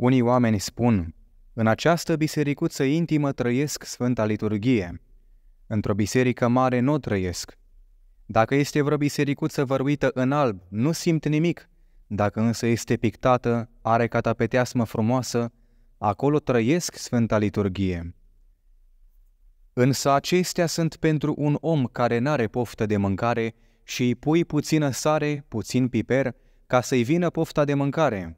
Unii oameni spun, în această bisericuță intimă trăiesc Sfânta Liturghie. Într-o biserică mare nu trăiesc. Dacă este vreo bisericuță văruită în alb, nu simt nimic. Dacă însă este pictată, are catapeteasmă frumoasă, acolo trăiesc Sfânta Liturghie. Însă acestea sunt pentru un om care n-are poftă de mâncare și îi pui puțină sare, puțin piper, ca să-i vină pofta de mâncare,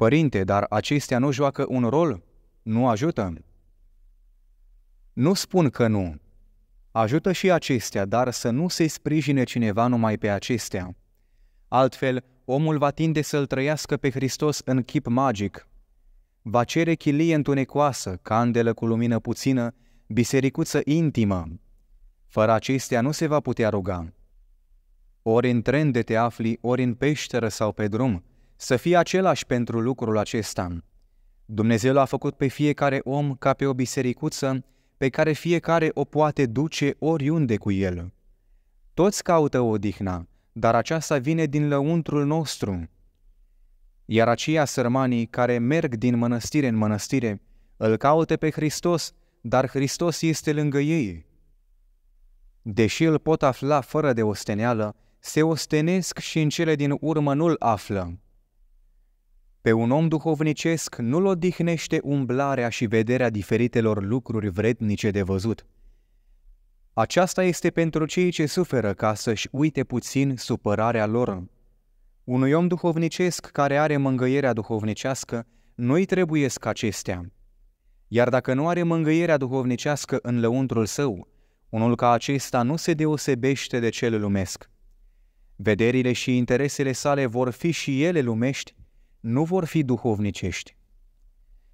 Părinte, dar acestea nu joacă un rol? Nu ajută? Nu spun că nu. Ajută și acestea, dar să nu se sprijine cineva numai pe acestea. Altfel, omul va tinde să-L trăiască pe Hristos în chip magic. Va cere chilie întunecoasă, candelă cu lumină puțină, bisericuță intimă. Fără acestea nu se va putea ruga. Ori în tren de te afli, ori în peșteră sau pe drum – să fie același pentru lucrul acesta. Dumnezeu l-a făcut pe fiecare om ca pe o bisericuță pe care fiecare o poate duce oriunde cu el. Toți caută odihna, dar aceasta vine din lăuntrul nostru. Iar aceia sărmanii care merg din mănăstire în mănăstire îl caută pe Hristos, dar Hristos este lângă ei. Deși îl pot afla fără de osteneală, se ostenesc și în cele din urmă nu-l află. Pe un om duhovnicesc nu-l odihnește umblarea și vederea diferitelor lucruri vrednice de văzut. Aceasta este pentru cei ce suferă ca să-și uite puțin supărarea lor. Unui om duhovnicesc care are mângăierea duhovnicească, nu-i trebuie acestea. Iar dacă nu are mângăierea duhovnicească în lăuntrul său, unul ca acesta nu se deosebește de cel lumesc. Vederile și interesele sale vor fi și ele lumești, nu vor fi duhovnicești.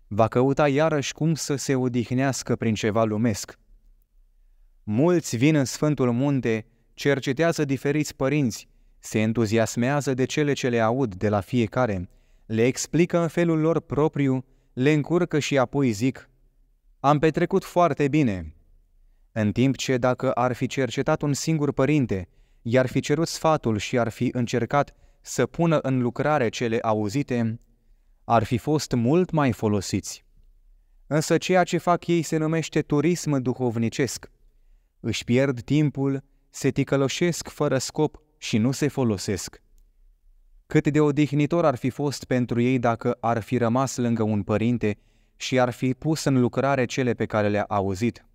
Va căuta iarăși cum să se odihnească prin ceva lumesc. Mulți vin în Sfântul Munte, cercetează diferiți părinți, se entuziasmează de cele ce le aud de la fiecare, le explică în felul lor propriu, le încurcă și apoi zic, am petrecut foarte bine. În timp ce dacă ar fi cercetat un singur părinte, i-ar fi cerut sfatul și ar fi încercat să pună în lucrare cele auzite, ar fi fost mult mai folosiți. Însă ceea ce fac ei se numește turism duhovnicesc. Își pierd timpul, se ticăloșesc fără scop și nu se folosesc. Cât de odihnitor ar fi fost pentru ei dacă ar fi rămas lângă un părinte și ar fi pus în lucrare cele pe care le-a auzit.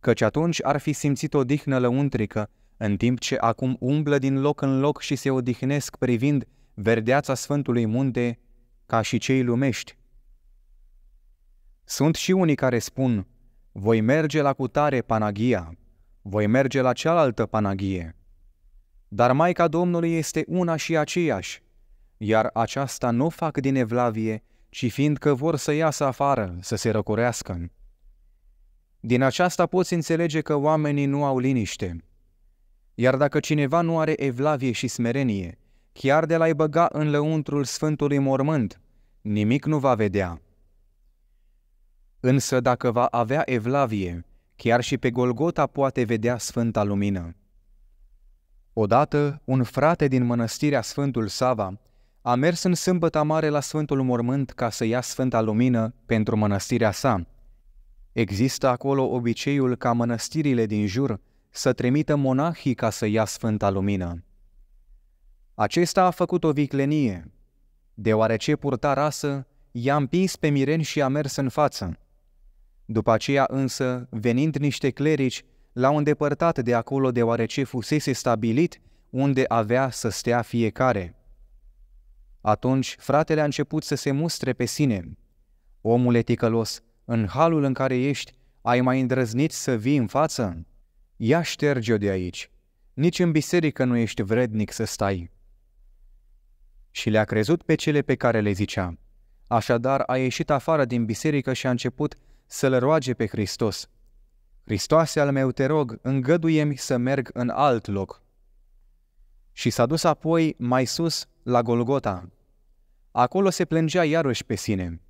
Căci atunci ar fi simțit o lăuntrică, în timp ce acum umblă din loc în loc și se odihnesc privind verdeața Sfântului Munte ca și cei lumești. Sunt și unii care spun, voi merge la cutare panagia, voi merge la cealaltă panagie. Dar Maica Domnului este una și aceeași, iar aceasta nu fac din evlavie, ci fiindcă vor să iasă afară, să se răcorească. Din aceasta poți înțelege că oamenii nu au liniște, iar dacă cineva nu are evlavie și smerenie, chiar de la-i băga în lăuntrul Sfântului Mormânt, nimic nu va vedea. Însă dacă va avea evlavie, chiar și pe Golgota poate vedea Sfânta Lumină. Odată, un frate din mănăstirea Sfântul Sava a mers în sâmbătă mare la Sfântul Mormânt ca să ia Sfânta Lumină pentru mănăstirea sa. Există acolo obiceiul ca mănăstirile din jur să trimită monahii ca să ia Sfânta Lumină. Acesta a făcut o viclenie, deoarece purta rasă, i-a împins pe Miren și a mers în față. După aceea însă, venind niște clerici, l-au îndepărtat de acolo deoarece fusese stabilit unde avea să stea fiecare. Atunci fratele a început să se mustre pe sine. Omule ticălos, în halul în care ești, ai mai îndrăznit să vii în față?" ia șterge-o de aici, nici în biserică nu ești vrednic să stai. Și le-a crezut pe cele pe care le zicea. Așadar a ieșit afară din biserică și a început să-L roage pe Hristos. Hristoase al meu, te rog, îngăduie-mi să merg în alt loc. Și s-a dus apoi mai sus la Golgota. Acolo se plângea iarăși pe sine.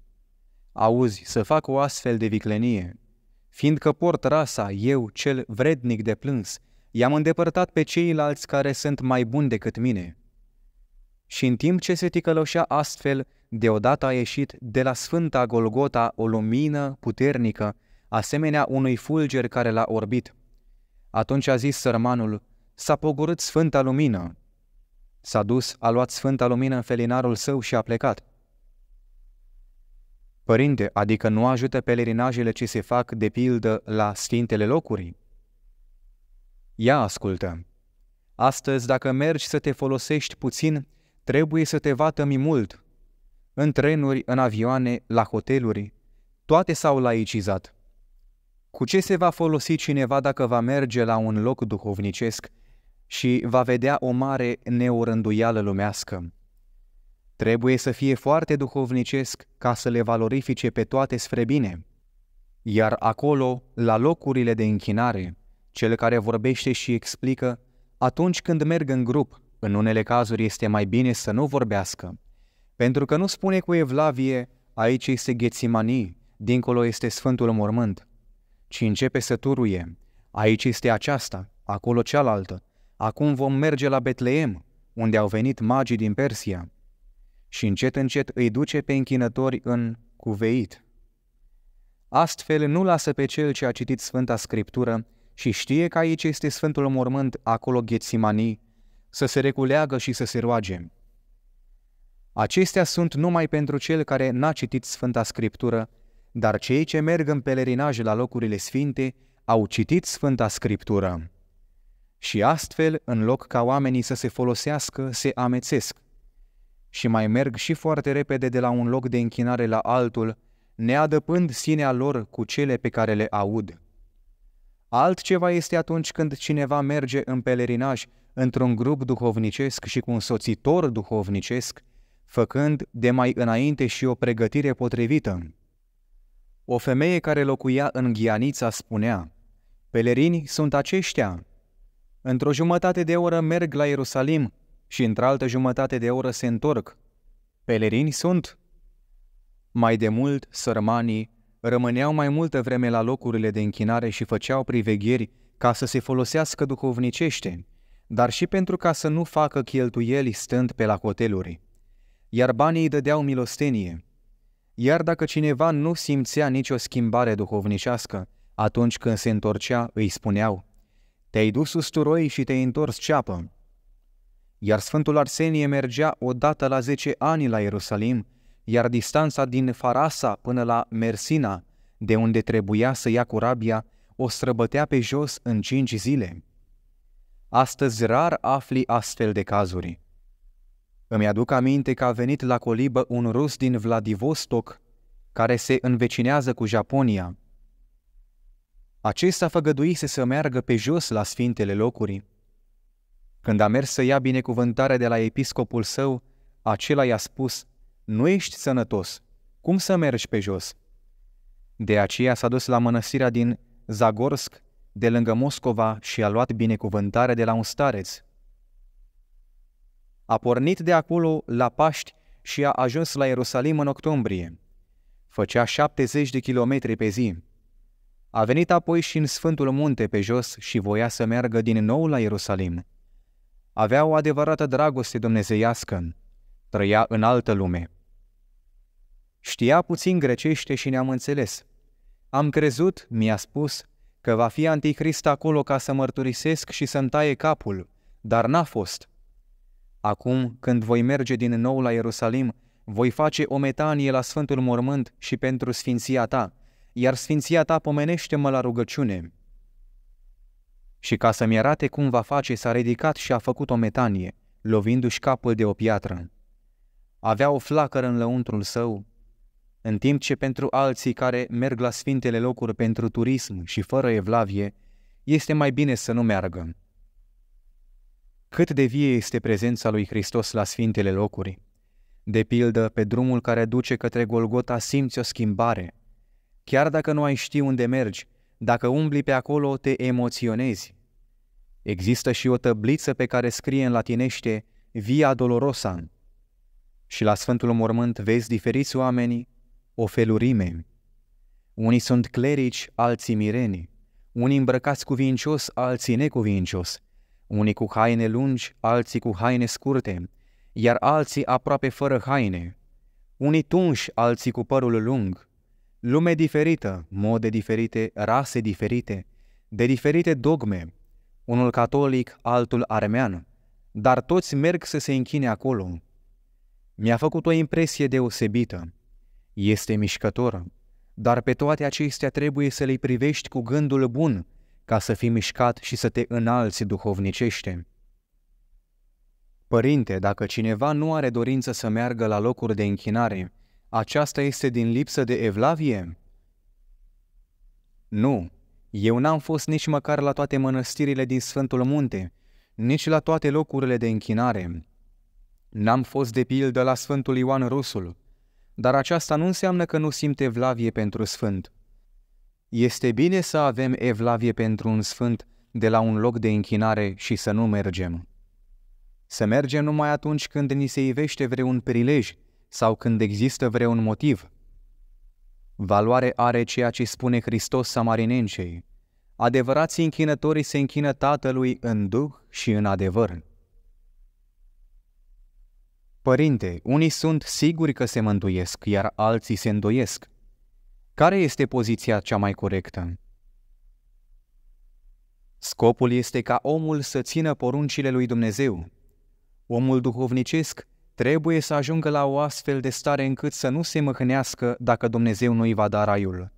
Auzi, să fac o astfel de viclenie, Fiindcă port rasa, eu, cel vrednic de plâns, i-am îndepărtat pe ceilalți care sunt mai buni decât mine. Și în timp ce se ticăloșea astfel, deodată a ieșit de la Sfânta Golgota o lumină puternică, asemenea unui fulger care l-a orbit. Atunci a zis sărmanul, s-a pogorât Sfânta Lumină. S-a dus, a luat Sfânta Lumină în felinarul său și a plecat – Părinte, adică nu ajută pelerinajele ce se fac de pildă la sfintele locuri? Ia ascultă! Astăzi, dacă mergi să te folosești puțin, trebuie să te vatămi mult. În trenuri, în avioane, la hoteluri, toate s-au laicizat. Cu ce se va folosi cineva dacă va merge la un loc duhovnicesc și va vedea o mare neorânduială lumească? Trebuie să fie foarte duhovnicesc ca să le valorifice pe toate spre bine. Iar acolo, la locurile de închinare, cel care vorbește și explică, atunci când merg în grup, în unele cazuri este mai bine să nu vorbească, pentru că nu spune cu evlavie, aici este Ghețimanii, dincolo este Sfântul Mormânt, ci începe să turuie, aici este aceasta, acolo cealaltă, acum vom merge la Betleem, unde au venit magii din Persia, și încet încet îi duce pe închinători în cuveit. Astfel nu lasă pe cel ce a citit Sfânta Scriptură și știe că aici este Sfântul Mormânt, acolo Ghețimanii, să se reculeagă și să se roage. Acestea sunt numai pentru cel care n-a citit Sfânta Scriptură, dar cei ce merg în pelerinaj la locurile sfinte au citit Sfânta Scriptură. Și astfel, în loc ca oamenii să se folosească, se amețesc – și mai merg și foarte repede de la un loc de închinare la altul, neadăpând sinea lor cu cele pe care le aud. Altceva este atunci când cineva merge în pelerinaj într-un grup duhovnicesc și cu un soțitor duhovnicesc, făcând de mai înainte și o pregătire potrivită. O femeie care locuia în Ghianița spunea, Pelerini sunt aceștia. Într-o jumătate de oră merg la Ierusalim și într-altă jumătate de oră se întorc. Pelerini sunt. Mai de mult, sărmanii rămâneau mai multă vreme la locurile de închinare și făceau privegheri ca să se folosească duhovnicește, dar și pentru ca să nu facă cheltuieli stând pe la hoteluri. Iar banii îi dădeau milostenie. Iar dacă cineva nu simțea nicio schimbare duhovnicească, atunci când se întorcea, îi spuneau, Te-ai dus usturoi și te-ai întors ceapă iar Sfântul Arsenie mergea odată la 10 ani la Ierusalim, iar distanța din Farasa până la Mersina, de unde trebuia să ia corabia, o străbătea pe jos în cinci zile. Astăzi rar afli astfel de cazuri. Îmi aduc aminte că a venit la colibă un rus din Vladivostok, care se învecinează cu Japonia. Acesta făgăduise să meargă pe jos la sfintele locuri, când a mers să ia binecuvântarea de la episcopul său, acela i-a spus, nu ești sănătos, cum să mergi pe jos? De aceea s-a dus la mănăstirea din Zagorsk, de lângă Moscova, și a luat binecuvântarea de la un stareț. A pornit de acolo la Paști și a ajuns la Ierusalim în octombrie. Făcea 70 de kilometri pe zi. A venit apoi și în Sfântul Munte pe jos și voia să meargă din nou la Ierusalim avea o adevărată dragoste dumnezeiască, trăia în altă lume. Știa puțin grecește și ne-am înțeles. Am crezut, mi-a spus, că va fi anticrist acolo ca să mărturisesc și să-mi taie capul, dar n-a fost. Acum, când voi merge din nou la Ierusalim, voi face o metanie la Sfântul Mormânt și pentru sfinția ta, iar sfinția ta pomenește-mă la rugăciune și ca să-mi arate cum va face, s-a ridicat și a făcut o metanie, lovindu-și capul de o piatră. Avea o flacără în lăuntrul său, în timp ce pentru alții care merg la sfintele locuri pentru turism și fără evlavie, este mai bine să nu meargă. Cât de vie este prezența lui Hristos la sfintele locuri? De pildă, pe drumul care duce către Golgota simți o schimbare. Chiar dacă nu ai ști unde mergi, dacă umbli pe acolo, te emoționezi. Există și o tăbliță pe care scrie în latinește Via Dolorosa și la Sfântul Mormânt vezi diferiți oameni o felurime. Unii sunt clerici, alții mireni, unii îmbrăcați vincios, alții necuvincios, unii cu haine lungi, alții cu haine scurte, iar alții aproape fără haine, unii tunși, alții cu părul lung, lume diferită, mode diferite, rase diferite, de diferite dogme, unul catolic, altul armean, dar toți merg să se închine acolo. Mi-a făcut o impresie deosebită. Este mișcătoră, dar pe toate acestea trebuie să le privești cu gândul bun, ca să fii mișcat și să te înalți duhovnicește. Părinte, dacă cineva nu are dorință să meargă la locuri de închinare, aceasta este din lipsă de evlavie? Nu, eu n-am fost nici măcar la toate mănăstirile din Sfântul Munte, nici la toate locurile de închinare. N-am fost de pildă la Sfântul Ioan Rusul, dar aceasta nu înseamnă că nu simte evlavie pentru Sfânt. Este bine să avem evlavie pentru un Sfânt de la un loc de închinare și să nu mergem. Să mergem numai atunci când ni se ivește vreun prilej sau când există vreun motiv. Valoare are ceea ce spune Hristos samarinencei. Adevărații închinătorii se închină Tatălui în duh și în adevăr. Părinte, unii sunt siguri că se mântuiesc, iar alții se îndoiesc. Care este poziția cea mai corectă? Scopul este ca omul să țină poruncile lui Dumnezeu. Omul duhovnicesc Trebuie să ajungă la o astfel de stare încât să nu se măhnească dacă Dumnezeu nu îi va da raiul.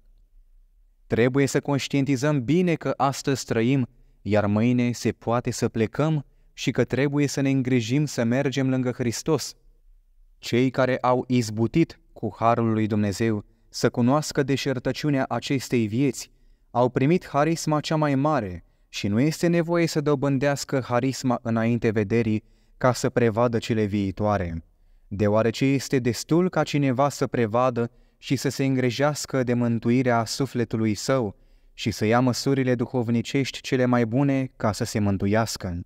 Trebuie să conștientizăm bine că astăzi trăim, iar mâine se poate să plecăm și că trebuie să ne îngrijim să mergem lângă Hristos. Cei care au izbutit cu harul lui Dumnezeu să cunoască deșertăciunea acestei vieți au primit harisma cea mai mare și nu este nevoie să dobândească harisma înainte vederii ca să prevadă cele viitoare, deoarece este destul ca cineva să prevadă și să se îngrejească de mântuirea sufletului său și să ia măsurile duhovnicești cele mai bune ca să se mântuiască.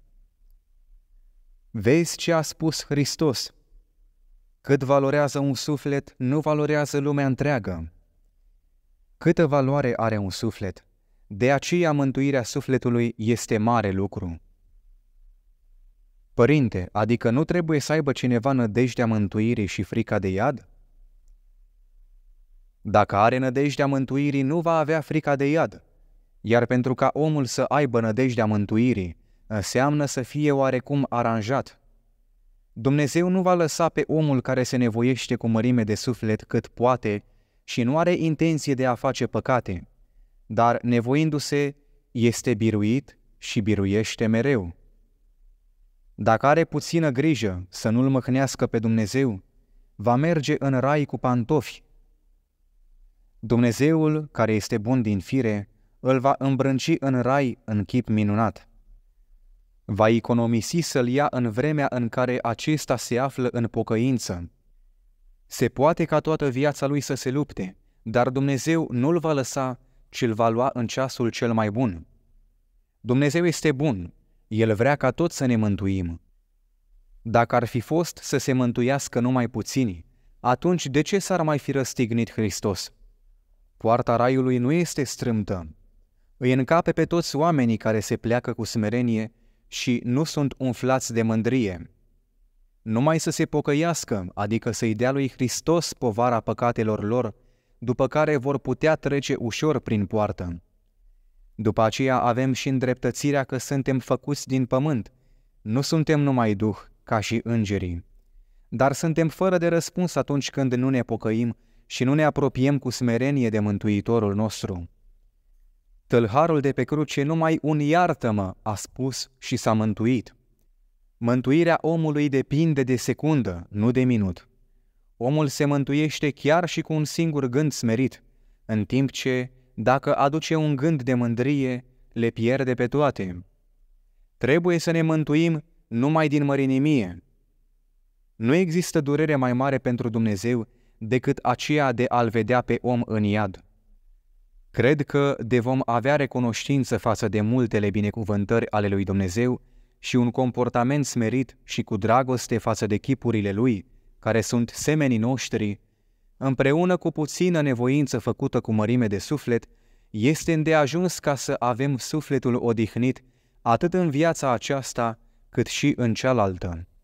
Vezi ce a spus Hristos. Cât valorează un suflet, nu valorează lumea întreagă. Câtă valoare are un suflet? De aceea mântuirea sufletului este mare lucru. Părinte, adică nu trebuie să aibă cineva nădejdea mântuirii și frica de iad? Dacă are nădejdea mântuirii, nu va avea frica de iad. Iar pentru ca omul să aibă nădejdea mântuirii, înseamnă să fie oarecum aranjat. Dumnezeu nu va lăsa pe omul care se nevoiește cu mărime de suflet cât poate și nu are intenție de a face păcate, dar nevoindu-se, este biruit și biruiește mereu. Dacă are puțină grijă să nu-L măhnească pe Dumnezeu, va merge în rai cu pantofi. Dumnezeul, care este bun din fire, îl va îmbrânci în rai în chip minunat. Va economisi să-l ia în vremea în care acesta se află în pocăință. Se poate ca toată viața lui să se lupte, dar Dumnezeu nu-l va lăsa, ci l va lua în ceasul cel mai bun. Dumnezeu este bun el vrea ca tot să ne mântuim. Dacă ar fi fost să se mântuiască numai puțini, atunci de ce s-ar mai fi răstignit Hristos? Poarta raiului nu este strâmtă. Îi încape pe toți oamenii care se pleacă cu smerenie și nu sunt umflați de mândrie. Numai să se pocăiască, adică să-i dea lui Hristos povara păcatelor lor, după care vor putea trece ușor prin poartă. După aceea avem și îndreptățirea că suntem făcuți din pământ. Nu suntem numai duh, ca și îngerii. Dar suntem fără de răspuns atunci când nu ne pocăim și nu ne apropiem cu smerenie de Mântuitorul nostru. Tălharul de pe cruce numai un iartă-mă a spus și s-a mântuit. Mântuirea omului depinde de secundă, nu de minut. Omul se mântuiește chiar și cu un singur gând smerit, în timp ce dacă aduce un gând de mândrie, le pierde pe toate. Trebuie să ne mântuim numai din mărinimie. Nu există durere mai mare pentru Dumnezeu decât aceea de a-L vedea pe om în iad. Cred că de vom avea recunoștință față de multele binecuvântări ale lui Dumnezeu și un comportament smerit și cu dragoste față de chipurile lui, care sunt semenii noștri împreună cu puțină nevoință făcută cu mărime de suflet, este îndeajuns ca să avem sufletul odihnit atât în viața aceasta cât și în cealaltă.